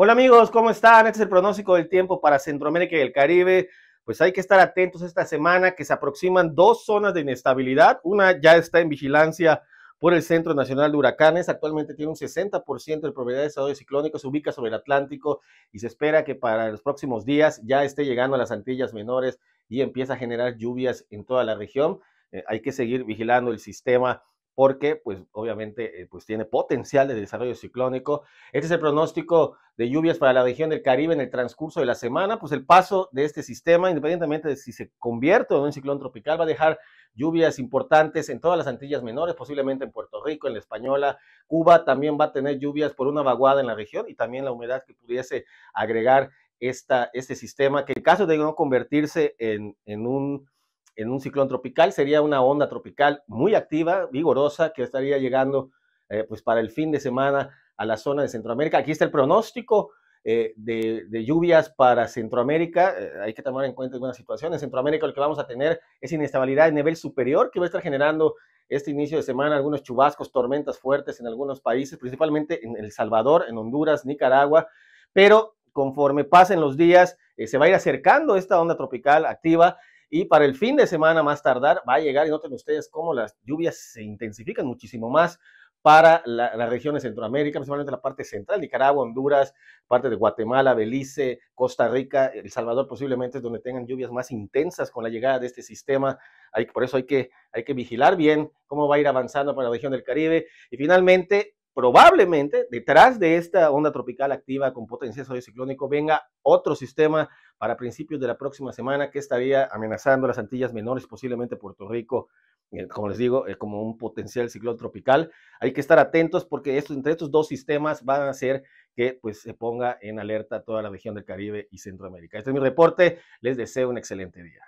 Hola amigos, ¿cómo están? Este es el pronóstico del tiempo para Centroamérica y el Caribe. Pues hay que estar atentos esta semana que se aproximan dos zonas de inestabilidad. Una ya está en vigilancia por el Centro Nacional de Huracanes. Actualmente tiene un 60% de probabilidad de desarrollo ciclónico, se ubica sobre el Atlántico y se espera que para los próximos días ya esté llegando a las Antillas Menores y empieza a generar lluvias en toda la región. Eh, hay que seguir vigilando el sistema porque pues obviamente eh, pues tiene potencial de desarrollo ciclónico. Este es el pronóstico de lluvias para la región del Caribe en el transcurso de la semana, pues el paso de este sistema, independientemente de si se convierte en un ciclón tropical, va a dejar lluvias importantes en todas las Antillas menores, posiblemente en Puerto Rico, en la Española, Cuba también va a tener lluvias por una vaguada en la región y también la humedad que pudiese agregar esta, este sistema, que en caso de no convertirse en un en un ciclón tropical, sería una onda tropical muy activa, vigorosa, que estaría llegando eh, pues para el fin de semana a la zona de Centroamérica. Aquí está el pronóstico eh, de, lluvias para Centroamérica. Eh, hay que tomar en cuenta algunas situaciones. En Centroamérica lo que vamos a tener es inestabilidad de nivel superior que va a estar generando este inicio de semana algunos chubascos, tormentas fuertes en algunos países, principalmente en El Salvador, en Honduras, Nicaragua. Pero conforme pasen los días, se va a ir acercando esta onda tropical activa y para el fin de semana más tardar va a llegar, y noten ustedes cómo las lluvias se intensifican muchísimo más para la, las regiones de Centroamérica, principalmente la parte central, Nicaragua, Honduras, parte de Guatemala, Belice, Costa Rica, El Salvador posiblemente es donde tengan lluvias más intensas con la llegada de este sistema. por eso hay que, hay que vigilar bien cómo va a ir avanzando para la región del Caribe. Y finalmente, probablemente detrás de esta onda tropical activa con potencia ciclónico venga otro sistema para principios de la próxima semana que estaría amenazando las Antillas Menores, posiblemente Puerto Rico, eh, como les digo, eh, como un potencial ciclón tropical. Hay que estar atentos porque entre estos dos sistemas van a hacer que pues, se ponga en alerta toda la región del Caribe y Centroamérica. Este es mi reporte. Les deseo un excelente día.